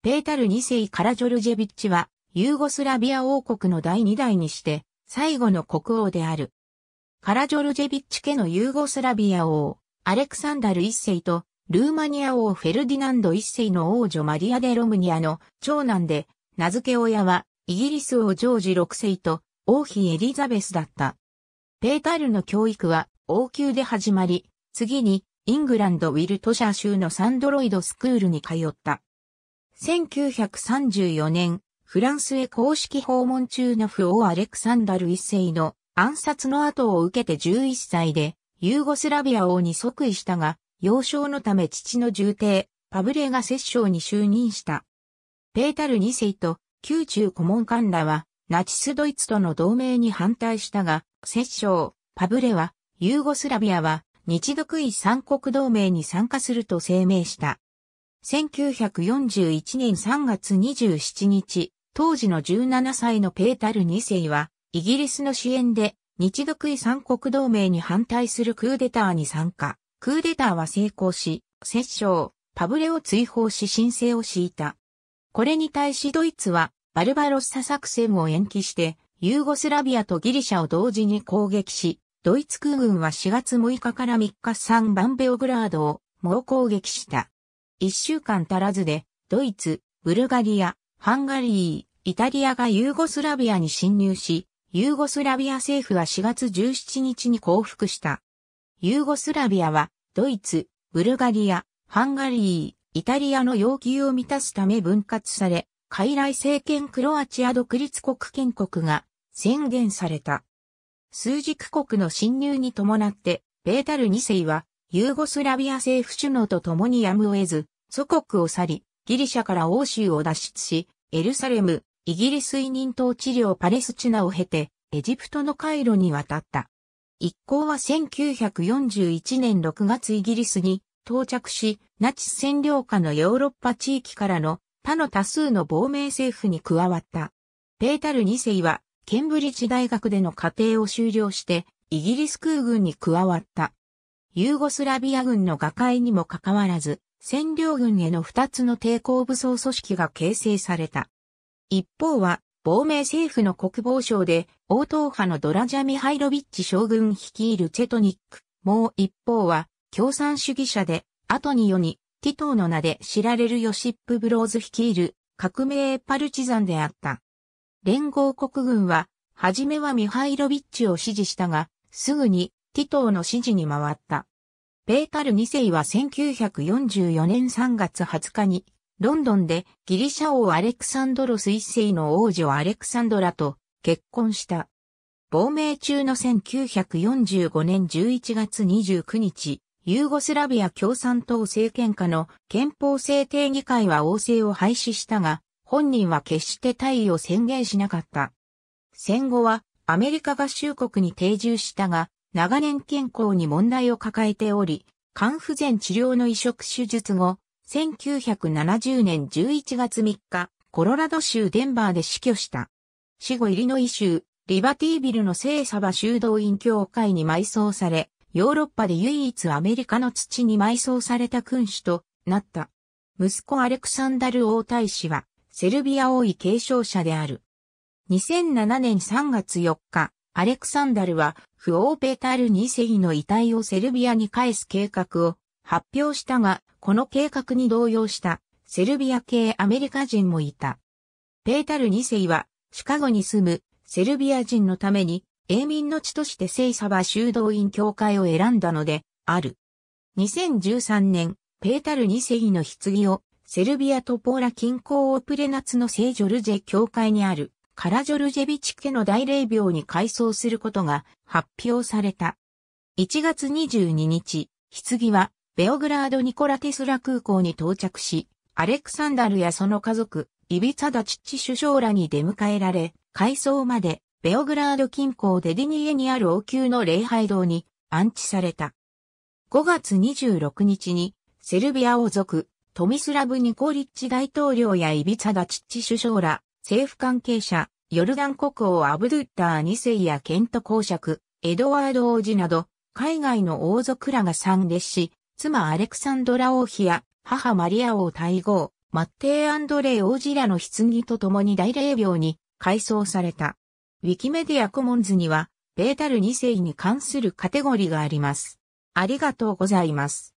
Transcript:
ペータル2世からジョルジェビッチは、ユーゴスラビア王国の第2代にして、最後の国王である。カラジョルジェビッチ家のユーゴスラビア王、アレクサンダル1世と、ルーマニア王フェルディナンド1世の王女マリア・デ・ロムニアの長男で、名付け親は、イギリス王ジョージ6世と、王妃エリザベスだった。ペータルの教育は、王宮で始まり、次に、イングランド・ウィルトシャー州のサンドロイドスクールに通った。1934年、フランスへ公式訪問中のフオ・アレクサンダル一世の暗殺の後を受けて11歳で、ユーゴスラビア王に即位したが、幼少のため父の重帝、パブレが摂政に就任した。ペータル二世と宮中顧問官らは、ナチスドイツとの同盟に反対したが、摂政、パブレは、ユーゴスラビアは、日独位三国同盟に参加すると声明した。1941年3月27日、当時の17歳のペータル2世は、イギリスの支援で、日独伊三国同盟に反対するクーデターに参加。クーデターは成功し、摂政、パブレを追放し申請を敷いた。これに対しドイツは、バルバロッサ作戦を延期して、ユーゴスラビアとギリシャを同時に攻撃し、ドイツ空軍は4月6日から3日3番ベオグラードを猛攻撃した。一週間足らずで、ドイツ、ブルガリア、ハンガリー、イタリアがユーゴスラビアに侵入し、ユーゴスラビア政府は4月17日に降伏した。ユーゴスラビアは、ドイツ、ブルガリア、ハンガリー、イタリアの要求を満たすため分割され、傀儡政権クロアチア独立国建国が宣言された。数軸国の侵入に伴って、ベータル2世はユーゴスラビア政府首脳と共にやむを得ず、祖国を去り、ギリシャから欧州を脱出し、エルサレム、イギリス委任統治領パレスチナを経て、エジプトのカイロに渡った。一行は1941年6月イギリスに到着し、ナチス占領下のヨーロッパ地域からの他の多数の亡命政府に加わった。ペータル2世はケンブリッジ大学での課程を修了してイギリス空軍に加わった。ユーゴスラビア軍の瓦解にもかかわらず、占領軍への二つの抵抗武装組織が形成された。一方は、亡命政府の国防省で、応答派のドラジャミハイロビッチ将軍率いるチェトニック。もう一方は、共産主義者で、後に世に、ティトーの名で知られるヨシップ・ブローズ率いる革命パルチザンであった。連合国軍は、はじめはミハイロビッチを支持したが、すぐにティトーの支持に回った。ペータル2世は1944年3月20日に、ロンドンでギリシャ王アレクサンドロス1世の王女アレクサンドラと結婚した。亡命中の1945年11月29日、ユーゴスラビア共産党政権下の憲法制定議会は王政を廃止したが、本人は決して退位を宣言しなかった。戦後はアメリカ合衆国に定住したが、長年健康に問題を抱えており、肝不全治療の移植手術後、1970年11月3日、コロラド州デンバーで死去した。死後イリノイ州、リバティービルの聖サバ修道院協会に埋葬され、ヨーロッパで唯一アメリカの土に埋葬された君主となった。息子アレクサンダル王太子は、セルビア王位継承者である。2007年3月4日、アレクサンダルは、フペーペタル2世の遺体をセルビアに返す計画を発表したが、この計画に動揺したセルビア系アメリカ人もいた。ペータル2世は、シカゴに住むセルビア人のために、永民の地として聖サバ修道院教会を選んだので、ある。2013年、ペータル2世の棺を、セルビアとポーラ近郊オプレナツの聖ジョルジェ教会にあるカラジョルジェビチ家の大霊廟に改装することが発表された。1月22日、棺はベオグラード・ニコラテスラ空港に到着し、アレクサンダルやその家族、イビツァダチッチ首相らに出迎えられ、改装までベオグラード近郊デディニエにある王宮の礼拝堂に安置された。5月26日にセルビア王族、トミスラブ・ニコリッチ大統領やイビツァダチッチ首相ら政府関係者、ヨルダン国王アブドゥッター2世やケント公爵、エドワード王子など、海外の王族らが参列し、妻アレクサンドラ王妃や母マリア王大号、マッテイ・アンドレイ王子らの棺と共に大霊廟に改装された。ウィキメディアコモンズには、ベータル2世に関するカテゴリーがあります。ありがとうございます。